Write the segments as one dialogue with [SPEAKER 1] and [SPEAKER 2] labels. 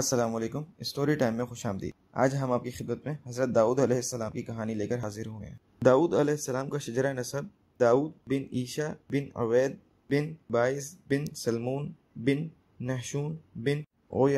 [SPEAKER 1] السلام علیکم story time میں خوش آمدید آج ہم آپ کی خدمت میں حضرت داؤد علیہ السلام کی کہانی لے کر حاضر ہوئے ہیں داؤد علیہ السلام کا شجرہ نصب داؤد بن عیشا بن عوید بن باعث بن سلمون بن نحشون بن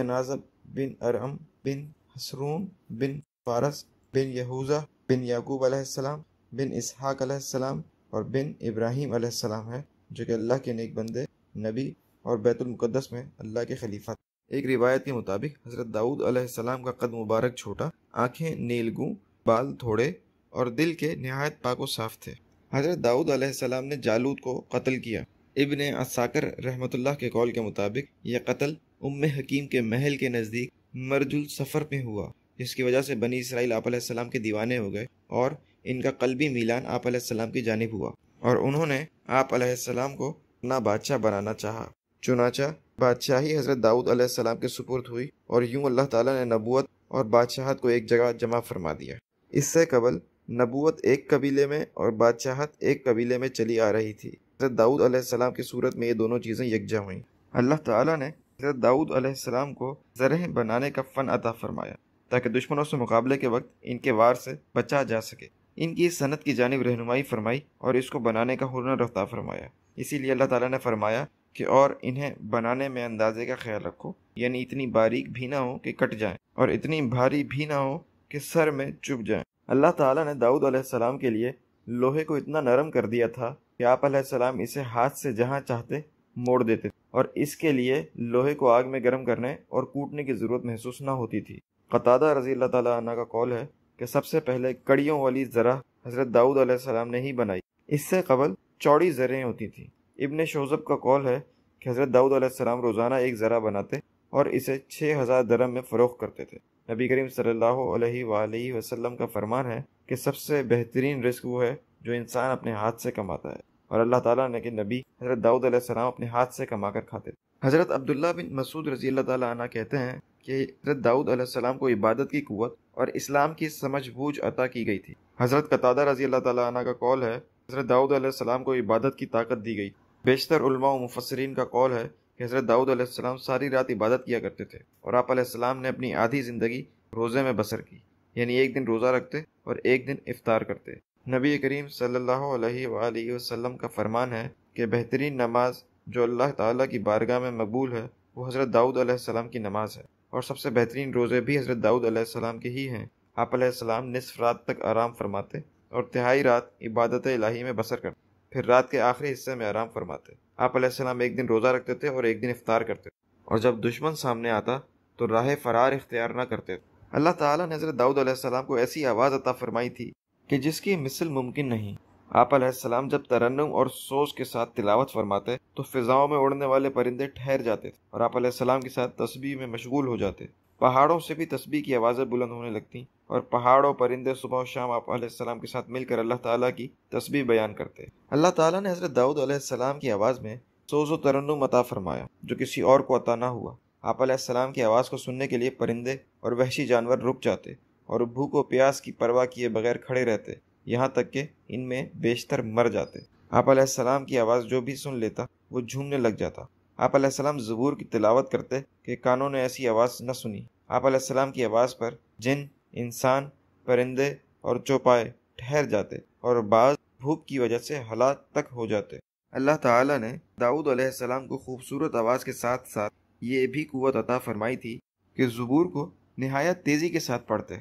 [SPEAKER 1] نازب بن ارم بن حسرون بن فارس بن یہوزہ بن یعقوب علیہ السلام بن اسحاق علیہ السلام اور بن ابراہیم علیہ السلام ہے جو کہ اللہ کے نیک بندے نبی اور بیت المقدس میں اللہ کے خلیفہ تھے ایک روایت کے مطابق حضرت داؤد علیہ السلام کا قد مبارک چھوٹا آنکھیں نیلگوں بال تھوڑے اور دل کے نہایت پاک و صاف تھے حضرت داؤد علیہ السلام نے جالود کو قتل کیا ابن اساکر رحمۃ اللہ کے قول کے مطابق یہ قتل ام حکیم کے محل کے نزدیک مرج السفر میں ہوا جس کی وجہ سے بنی اسرائیل آپ علیہ السلام کے دیوانے ہو گئے اور ان کا قلبی میلان آپ علیہ السلام کی جانب ہوا اور انہوں نے آپ علیہ السلام کو اپنا بادشاہ بنانا چاہا چنانچہ بادشاہی حضرت داؤد علیہ السلام کے سپرد ہوئی اور یوں اللہ تعالیٰ نے نبوت اور بادشاہت کو ایک جگہ جمع فرما دیا اس سے قبل نبوت ایک قبیلے میں اور بادشاہت ایک قبیلے میں چلی آ رہی تھی حضرت داؤد علیہ السلام کی صورت میں یہ دونوں چیزیں یکجا ہوئیں اللہ تعالیٰ نے حضرت داؤد علیہ السلام کو زرح بنانے کا فن عطا فرمایا تاکہ دشمنوں سے مقابلے کے وقت ان کے وار سے بچا جا سکے ان کی اس صنعت کی جانب رہنمائی فرمائی اور اس کو بنانے کا ہنر رفتہ فرمایا اسی لیے اللہ تعالیٰ نے فرمایا کہ اور انہیں بنانے میں اندازے کا خیال رکھو یعنی اتنی باریک بھی نہ ہو کہ کٹ جائیں اور اتنی بھاری بھی نہ ہو کہ سر میں چپ جائیں اللہ تعالیٰ نے داؤد علیہ السلام کے لیے لوہے کو اتنا نرم کر دیا تھا کہ آپ علیہ السلام اسے ہاتھ سے جہاں چاہتے موڑ دیتے اور اس کے لیے لوہے کو آگ میں گرم کرنے اور کوٹنے کی ضرورت محسوس نہ ہوتی تھی قطعہ رضی اللہ تعالیٰ عنہ کا قول ہے کہ سب سے پہلے کڑیوں والی ذرا حضرت داؤد علیہ السلام نے ہی بنائی اس سے قبل چوڑی زریں ہوتی تھیں ابن شوزب کا قول ہے کہ حضرت داؤد علیہ السلام روزانہ ایک ذرا بناتے اور اسے چھ ہزار درم میں فروخت کرتے تھے نبی کریم صلی اللہ علیہ وآلہ وسلم کا فرمان ہے کہ سب سے بہترین رزق وہ ہے جو انسان اپنے ہاتھ سے کماتا ہے اور اللہ تعالیٰ نے کہ نبی حضرت داؤد علیہ السلام اپنے ہاتھ سے کما کر کھاتے تھے حضرت عبداللہ بن مسعود رضی اللہ تعالیٰ عنہ کہتے ہیں کہ حضرت داؤد علیہ السلام کو عبادت کی قوت اور اسلام کی سمجھ بوجھ عطا کی گئی تھی حضرت قطادہ رضی اللہ تعالیٰ عنہ کا قول ہے حضرت داؤد علیہ السلام کو عبادت کی طاقت دی گئی بیشتر علماء و مفسرین کا قول ہے کہ حضرت داؤد علیہ السلام ساری رات عبادت کیا کرتے تھے اور آپ علیہ السلام نے اپنی آدھی زندگی روزے میں بسر کی یعنی ایک دن روزہ رکھتے اور ایک دن افطار کرتے نبی کریم صلی اللہ علیہ وآلہ وسلم کا فرمان ہے کہ بہترین نماز جو اللہ تعالیٰ کی بارگاہ میں مقبول ہے وہ حضرت داؤد علیہ السلام کی نماز ہے اور سب سے بہترین روزے بھی حضرت داؤد علیہ السلام کے ہی ہیں آپ علیہ السلام نصف رات تک آرام فرماتے اور تہائی رات عبادت الہی میں بسر کرتے پھر رات کے آخری حصے میں آرام فرماتے آپ علیہ السلام ایک دن روزہ رکھتے تھے اور ایک دن افطار کرتے تھے اور جب دشمن سامنے آتا تو راہ فرار اختیار نہ کرتے تھے اللہ تعالیٰ نے حضرت داؤد علیہ السلام کو ایسی آواز عطا فرمائی تھی کہ جس کی مثل ممکن نہیں آپ علیہ السلام جب ترنم اور سوز کے ساتھ تلاوت فرماتے تو فضاؤں میں اڑنے والے پرندے ٹھہر جاتے تھے اور آپ علیہ السلام کے ساتھ تسبیح میں مشغول ہو جاتے پہاڑوں سے بھی تسبیح کی آوازیں بلند ہونے لگتی اور پہاڑوں پرندے صبح و شام آپ علیہ السلام کے ساتھ مل کر اللہ تعالیٰ کی تسبیح بیان کرتے اللہ تعالیٰ نے حضرت داؤد علیہ السلام کی آواز میں سوز و ترنم عطا فرمایا جو کسی اور کو عطا نہ ہوا آپ علیہ السلام کی آواز کو سننے کے لیے پرندے اور وحشی جانور رک جاتے اور بھوک و پیاس کی پرواہ کیے بغیر کھڑے رہتے یہاں تک کہ ان میں بیشتر مر جاتے آپ علیہ السلام کی آواز جو بھی سن لیتا وہ جھومنے لگ جاتا آپ علیہ السلام زبور کی تلاوت کرتے کہ کانوں نے ایسی آواز نہ سنی آپ علیہ السلام کی آواز پر جن انسان پرندے اور چوپائے ٹھہر جاتے اور بعض بھوک کی وجہ سے حالات تک ہو جاتے اللہ تعالیٰ نے داؤد علیہ السلام کو خوبصورت آواز کے ساتھ ساتھ یہ بھی قوت عطا فرمائی تھی کہ زبور کو نہایت تیزی کے ساتھ پڑھتے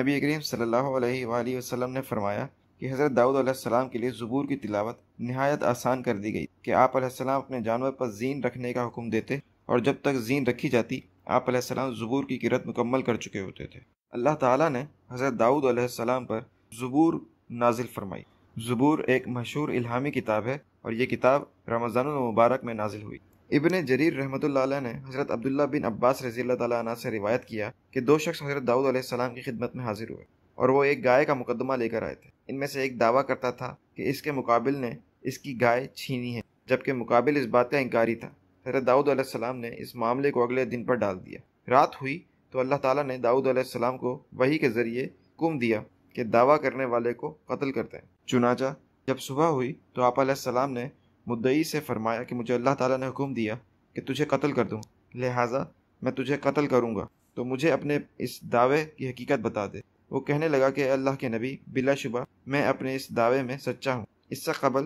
[SPEAKER 1] نبی کریم صلی اللہ علیہ وآلہ وسلم نے فرمایا کہ حضرت داؤد علیہ السلام کے لیے زبور کی تلاوت نہایت آسان کر دی گئی کہ آپ علیہ السلام اپنے جانور پر زین رکھنے کا حکم دیتے اور جب تک زین رکھی جاتی آپ علیہ السلام زبور کی کرت مکمل کر چکے ہوتے تھے اللہ تعالیٰ نے حضرت داؤد علیہ السلام پر زبور نازل فرمائی زبور ایک مشہور الہامی کتاب ہے اور یہ کتاب رمضان المبارک میں نازل ہوئی ابن جریر رحمۃ اللہ علیہ نے حضرت عبداللہ بن عباس رضی اللہ تعالیٰ عنہ سے روایت کیا کہ دو شخص حضرت داؤد علیہ السلام کی خدمت میں حاضر ہوئے اور وہ ایک گائے کا مقدمہ لے کر آئے تھے ان میں سے ایک دعویٰ کرتا تھا کہ اس کے مقابل نے اس کی گائے چھینی ہے جبکہ مقابل اس بات کا انکاری تھا حضرت داؤد علیہ السلام نے اس معاملے کو اگلے دن پر ڈال دیا رات ہوئی تو اللہ تعالیٰ نے داؤد علیہ السلام کو وہی کے ذریعے کم دیا کہ دعویٰ کرنے والے کو قتل کرتے ہیں چنانچہ جب صبح ہوئی تو آپ علیہ السلام نے مدعی سے فرمایا کہ مجھے اللہ تعالیٰ نے حکم دیا کہ تجھے قتل کر دوں لہٰذا میں تجھے قتل کروں گا تو مجھے اپنے اس دعوے کی حقیقت بتا دے وہ کہنے لگا کہ اللہ کے نبی بلا شبہ میں اپنے اس دعوے میں سچا ہوں اس سے قبل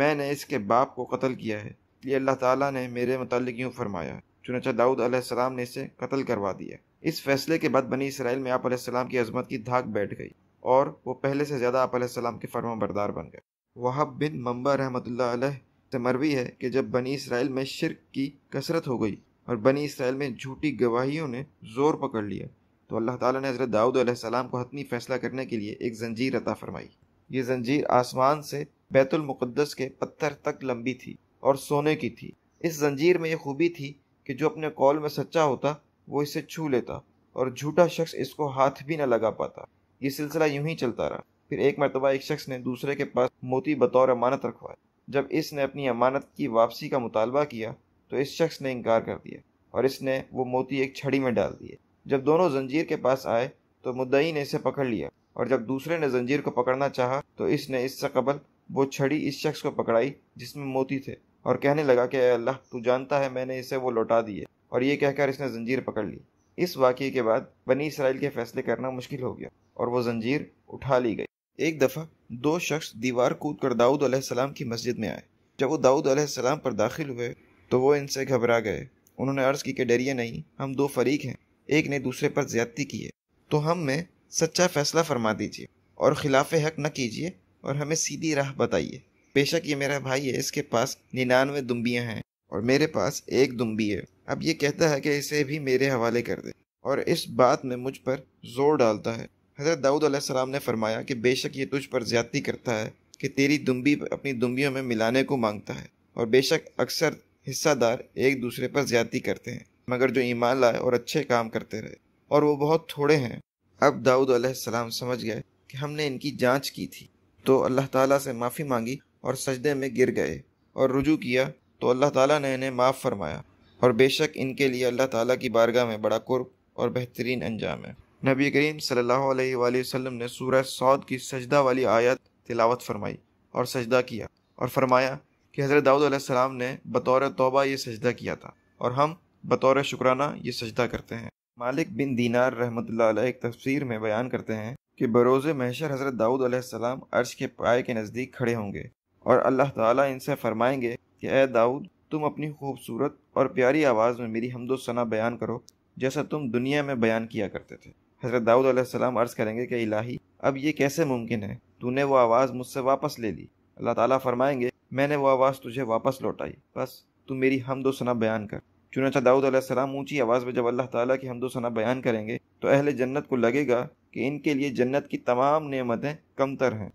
[SPEAKER 1] میں نے اس کے باپ کو قتل کیا ہے یہ اللہ تعالیٰ نے میرے متعلق یوں فرمایا چنانچہ داؤد علیہ السلام نے اسے قتل کروا دیا اس فیصلے کے بعد بنی اسرائیل میں آپ علیہ السلام کی عظمت کی دھاک بیٹھ گئی اور وہ پہلے سے زیادہ آپ علیہ السلام کے فرما بردار بن گئے وہب بن ممبا رحمۃ اللہ علیہ سے مروی ہے کہ جب بنی اسرائیل میں شرک کی کثرت ہو گئی اور بنی اسرائیل میں جھوٹی گواہیوں نے زور پکڑ لیا تو اللہ تعالیٰ نے حضرت داؤد علیہ السلام کو حتمی فیصلہ کرنے کے لیے ایک زنجیر عطا فرمائی یہ زنجیر آسمان سے بیت المقدس کے پتھر تک لمبی تھی اور سونے کی تھی اس زنجیر میں یہ خوبی تھی کہ جو اپنے کال میں سچا ہوتا وہ اسے چھو لیتا اور جھوٹا شخص شخص اس کو ہاتھ بھی نہ لگا پاتا یہ سلسلہ یوں ہی چلتا رہا پھر ایک ایک مرتبہ نے دوسرے کے پاس موتی بطور امانت رکھوایا جب اس نے اپنی امانت کی واپسی کا مطالبہ کیا تو اس شخص نے انکار کر دیا اور اس نے وہ موتی ایک چھڑی میں ڈال دیے جب دونوں زنجیر کے پاس آئے تو مدعی نے اسے پکڑ لیا اور جب دوسرے نے زنجیر کو پکڑنا چاہا تو اس نے اس سے قبل وہ چھڑی اس شخص کو پکڑائی جس میں موتی تھے اور کہنے لگا کہ اے اللہ تو جانتا ہے میں نے اسے وہ لوٹا دیے اور یہ کہہ کر اس نے زنجیر پکڑ لی اس واقعے کے بعد بنی اسرائیل کے فیصلے کرنا مشکل ہو گیا اور وہ زنجیر اٹھا لی گئی ایک دفعہ دو شخص دیوار کود کر داؤد علیہ السلام کی مسجد میں آئے جب وہ داؤد علیہ السلام پر داخل ہوئے تو وہ ان سے گھبرا گئے انہوں نے عرض کی کہ ڈریے نہیں ہم دو فریق ہیں ایک نے دوسرے پر زیادتی کی ہے تو ہم میں سچا فیصلہ فرما دیجیے اور خلاف حق نہ کیجیے اور ہمیں سیدھی راہ بتائیے بے شک یہ میرا بھائی ہے اس کے پاس ننانوے دمبیاں ہیں اور میرے پاس ایک دمبی ہے اب یہ کہتا ہے کہ اسے بھی میرے حوالے کر دے اور اس بات میں مجھ پر زور ڈالتا ہے حضرت داؤد علیہ السلام نے فرمایا کہ بے شک یہ تجھ پر زیادتی کرتا ہے کہ تیری دمبی اپنی دمبیوں میں ملانے کو مانگتا ہے اور بے شک اکثر حصہ دار ایک دوسرے پر زیادتی کرتے ہیں مگر جو ایمان لائے اور اچھے کام کرتے رہے اور وہ بہت تھوڑے ہیں اب داؤد علیہ السلام سمجھ گئے کہ ہم نے ان کی جانچ کی تھی تو اللہ تعالیٰ سے معافی مانگی اور سجدے میں گر گئے اور رجوع کیا تو اللہ تعالیٰ نے انہیں معاف فرمایا اور بے شک ان کے لیے اللہ تعالیٰ کی بارگاہ میں بڑا قرب اور بہترین انجام ہے نبی کریم صلی اللہ علیہ وآلہ وسلم نے سورہ سعود کی سجدہ والی آیت تلاوت فرمائی اور سجدہ کیا اور فرمایا کہ حضرت داؤد علیہ السلام نے بطور توبہ یہ سجدہ کیا تھا اور ہم بطور شکرانہ یہ سجدہ کرتے ہیں مالک بن دینار رحمۃ اللہ علیہ ایک تفسیر میں بیان کرتے ہیں کہ بروز محشر حضرت داؤد علیہ السلام عرش کے پائے کے نزدیک کھڑے ہوں گے اور اللہ تعالیٰ ان سے فرمائیں گے کہ اے داؤد تم اپنی خوبصورت اور پیاری آواز میں میری حمد و ثنا بیان کرو جیسا تم دنیا میں بیان کیا کرتے تھے حضرت داؤد علیہ السلام عرض کریں گے کہ الہی اب یہ کیسے ممکن ہے تو نے وہ آواز مجھ سے واپس لے لی اللہ تعالیٰ فرمائیں گے میں نے وہ آواز تجھے واپس لوٹائی بس تم میری حمد و ثنا بیان کر چنانچہ داؤد علیہ السلام اونچی آواز میں جب اللہ تعالیٰ کی حمد و ثنا بیان کریں گے تو اہل جنت کو لگے گا کہ ان کے لیے جنت کی تمام نعمتیں کمتر ہیں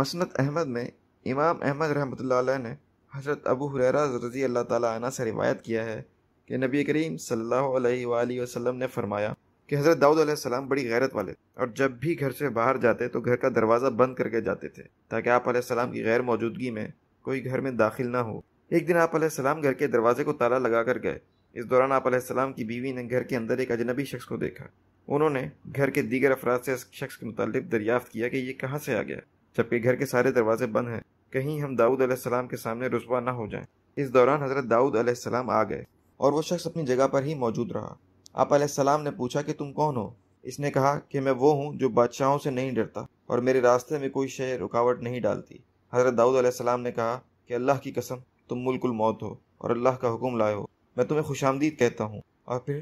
[SPEAKER 1] مسنت احمد میں امام احمد رحمۃ اللہ علیہ نے حضرت ابو حریرہ رضی اللہ تعالیٰ عنہ سے روایت کیا ہے کہ نبی کریم صلی اللہ علیہ وآلہ وسلم نے فرمایا کہ حضرت داؤد علیہ السلام بڑی غیرت والے اور جب بھی گھر سے باہر جاتے تو گھر کا دروازہ بند کر کے جاتے تھے تاکہ آپ علیہ السلام کی غیر موجودگی میں کوئی گھر میں داخل نہ ہو ایک دن آپ علیہ السلام گھر کے دروازے کو تالا لگا کر گئے اس دوران آپ علیہ السلام کی بیوی نے گھر کے اندر ایک اجنبی شخص کو دیکھا انہوں نے گھر کے دیگر افراد سے اس شخص کے متعلق دریافت کیا کہ یہ کہاں سے آ گیا جبکہ گھر کے سارے دروازے بند ہیں کہیں ہم داؤد علیہ السلام کے سامنے رسوا نہ ہو جائیں اس دوران حضرت داؤد علیہ السلام آ گئے اور وہ شخص اپنی جگہ پر ہی موجود رہا آپ علیہ السلام نے پوچھا کہ تم کون ہو اس نے کہا کہ میں وہ ہوں جو بادشاہوں سے نہیں ڈرتا اور میرے راستے میں کوئی شے رکاوٹ نہیں ڈالتی حضرت داؤد علیہ السلام نے کہا کہ اللہ کی قسم تم ملک الموت ہو اور اللہ کا حکم لائے ہو میں تمہیں خوش آمدید کہتا ہوں اور پھر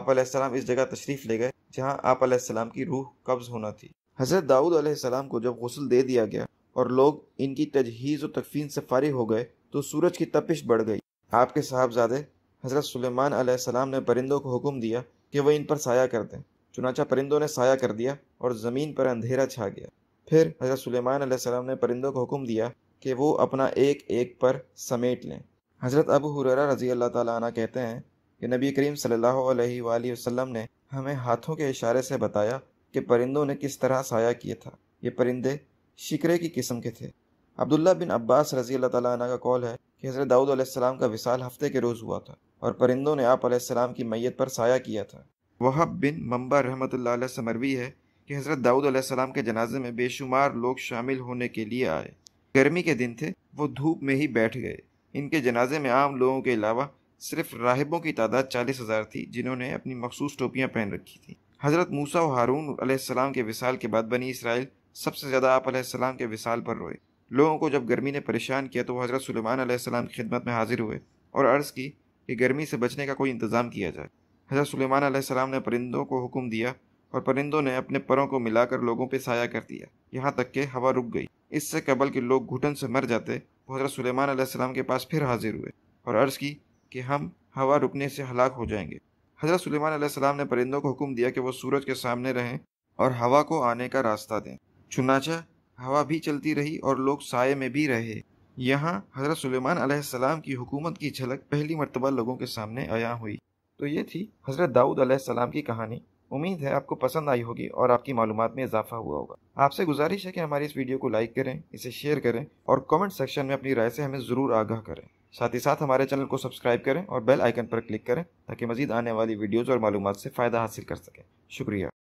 [SPEAKER 1] آپ علیہ السلام اس جگہ تشریف لے گئے جہاں آپ علیہ السلام کی روح قبض ہونا تھی حضرت داؤد علیہ السلام کو جب غسل دے دیا گیا اور لوگ ان کی تجہیز و تکفین سے فارغ ہو گئے تو سورج کی تپش بڑھ گئی آپ کے صاحبزادے حضرت سلیمان علیہ السلام نے پرندوں کو حکم دیا کہ وہ ان پر سایہ کر دیں چنانچہ پرندوں نے سایہ کر دیا اور زمین پر اندھیرا چھا گیا پھر حضرت سلیمان علیہ السلام نے پرندوں کو حکم دیا کہ وہ اپنا ایک ایک پر سمیٹ لیں حضرت ابو حریرہ رضی اللہ تعالیٰ عنہ کہتے ہیں کہ نبی کریم صلی اللہ علیہ وآلہ وسلم نے ہمیں ہاتھوں کے اشارے سے بتایا کہ پرندوں نے کس طرح سایہ کیا تھا یہ پرندے شکرے کی قسم کے تھے عبداللہ بن عباس رضی اللہ تعالیٰ عنہ کا ہے کہ حضرت داؤد علیہ السلام کا وصال ہفتے کے روز ہوا تھا اور پرندوں نے آپ علیہ السلام کی میت پر سایہ کیا تھا وہب بن ممبا رحمۃ اللہ علیہ سمروی ہے کہ حضرت داؤد علیہ السلام کے جنازے میں بے شمار لوگ شامل ہونے کے لیے آئے گرمی کے دن تھے وہ دھوپ میں ہی بیٹھ گئے ان کے جنازے میں عام لوگوں کے علاوہ صرف راہبوں کی تعداد چالیس ہزار تھی جنہوں نے اپنی مخصوص ٹوپیاں پہن رکھی تھیں حضرت موسا ہارون علیہ السلام کے وصال کے بعد بنی اسرائیل سب سے زیادہ آپ علیہ السلام کے وصال پر روئے لوگوں کو جب گرمی نے پریشان کیا تو وہ حضرت سلیمان علیہ السلام کی خدمت میں حاضر ہوئے اور عرض کی کہ گرمی سے بچنے کا کوئی انتظام کیا جائے حضرت سلیمان علیہ السلام نے پرندوں کو حکم دیا اور پرندوں نے اپنے پروں کو ملا کر لوگوں پہ سایہ کر دیا یہاں تک کہ ہوا رک گئی اس سے قبل کہ لوگ گھٹن سے مر جاتے وہ حضرت سلیمان علیہ السلام کے پاس پھر حاضر ہوئے اور عرض کی کہ ہم ہوا رکنے سے ہلاک ہو جائیں گے حضرت سلیمان علیہ السلام نے پرندوں کو حکم دیا کہ وہ سورج کے سامنے رہیں اور ہوا کو آنے کا راستہ دیں چنانچہ ہوا بھی چلتی رہی اور لوگ سائے میں بھی رہے یہاں حضرت سلیمان علیہ السلام کی حکومت کی جھلک پہلی مرتبہ لوگوں کے سامنے عیاں ہوئی تو یہ تھی حضرت داؤد علیہ السلام کی کہانی امید ہے آپ کو پسند آئی ہوگی اور آپ کی معلومات میں اضافہ ہوا ہوگا آپ سے گزارش ہے کہ ہماری اس ویڈیو کو لائک کریں اسے شیئر کریں اور کامنٹ سیکشن میں اپنی رائے سے ہمیں ضرور آگاہ کریں ساتھ ہی ساتھ ہمارے چینل کو سبسکرائب کریں اور بیل آئکن پر کلک کریں تاکہ مزید آنے والی ویڈیوز اور معلومات سے فائدہ حاصل کر سکیں شکریہ